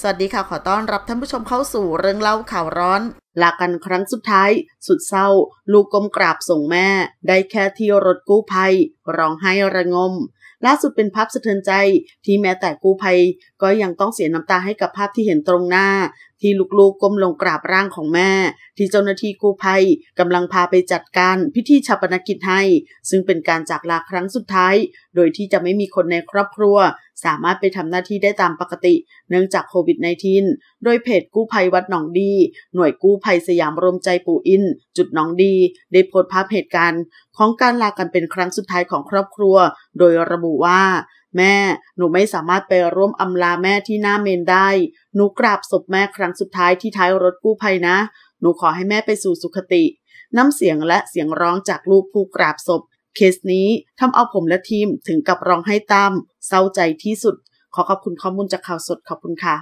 สวัสดีค่ะขอต้อนรับท่านผู้ชมเข้าสู่เรื่องเล่าข่าวร้อนลากันครั้งสุดท้ายสุดเศร้า ลูกกลมกราบส่งแม่ ได้แค่ที่รถกู้ภัยร้องไห้ระงม ล่าสุดเป็นภาพสะเทือนใจที่แม้แต่กู้ภัยก็ยังต้องเสียน้ำตาให้กับภาพที่เห็นตรงหน้า ที่ลูกๆก้มลงกราบร่างของแม่ ที่เจ้าหน้าที่กู้ภัยกำลังพาไปจัดการพิธีชาปนกิจให้ ซึ่งเป็นการจากลาครั้งสุดท้าย โดยที่จะไม่มีคนในครอบครัวสามารถไปทำหน้าที่ได้ตามปกติ เนื่องจากโควิด -19 โดยเพจกู้ภัยวัดหนองดี หน่วยกู้ภัยสยามรวมใจปู่อินจุดหนองดีได้โพสต์ภาพเหตุการณ์ ของการลากันเป็นครั้งสุดท้ายของครอบครัวโดยระบุว่า แม่หนูไม่สามารถไปร่วมอำลาแม่ที่หน้าเมนได้ หนูกราบศพแม่ครั้งสุดท้ายที่ท้ายรถกู้ภัยนะ หนูขอให้แม่ไปสู่สุขติ น้ำเสียงและเสียงร้องจากลูกผู้กราบศพเคสนี้ทำเอาผมและทีมถึงกับร้องไห้ตามเศร้าใจที่สุด ขอขอบคุณข้อมูลจากข่าวสดขอบคุณค่ะ